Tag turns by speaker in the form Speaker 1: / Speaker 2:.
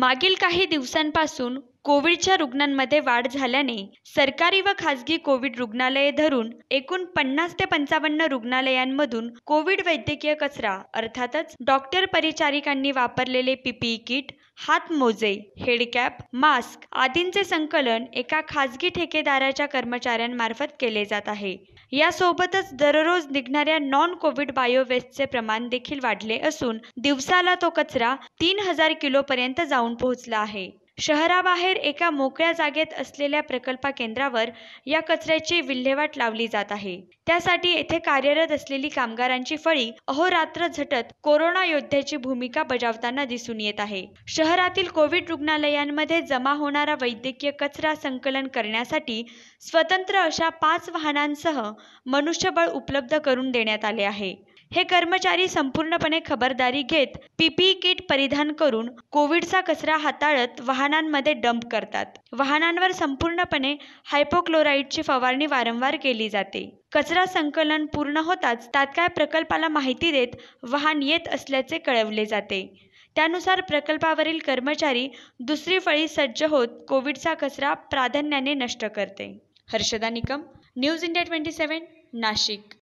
Speaker 1: मागील काही दिवसांपासून कोविडच्या रुग्णांमध्ये वाढ झाल्याने सरकारी व खासगी कोविड रुग्णालये धरून एकूण पन्नास ते पंचावन्न रुग्णालयांमधून कोविड वैद्यकीय कचरा अर्थातच डॉक्टर परिचारिकांनी वापरलेले पीपीई किट मोजे हेडकॅप मास्क आदींचे संकलन एका खासगी ठेकेदाराच्या कर्मचाऱ्यांमार्फत केले जात आहे यासोबतच दररोज निघणाऱ्या नॉन कोविड बायोवेस्टचे प्रमाण देखील वाढले असून दिवसाला तो कचरा तीन हजार किलोपर्यंत जाऊन पोहोचला आहे शहराबाहेर एका मोकळ्या जागेत असलेल्या प्रकल्प केंद्रावर या कचऱ्याची विल्हेवाट लावली जात आहे त्यासाठी येथे कार्यरत असलेली कामगारांची फळी अहोरात्र झटत कोरोना योद्ध्याची भूमिका बजावताना दिसून येत आहे शहरातील कोविड रुग्णालयांमध्ये जमा होणारा वैद्यकीय कचरा संकलन करण्यासाठी स्वतंत्र अशा पाच वाहनांसह मनुष्यबळ उपलब्ध करून देण्यात आले आहे हे कर्मचारी संपूर्णपणे खबरदारी घेत पीपीई किट परिधान करून कोविडचा कचरा हाताळत वाहनांमध्ये डंप करतात वाहनांवर संपूर्णपणे हायपोक्लोराईडची फवारणी वारंवार केली जाते कचरा संकलन पूर्ण होताच तात्काळ प्रकल्पाला माहिती देत वाहन येत असल्याचे कळवले जाते त्यानुसार प्रकल्पावरील कर्मचारी दुसरी फळी सज्ज होत कोविडचा कचरा प्राधान्याने नष्ट करते Harshada Nikam news India twenty seven Nashik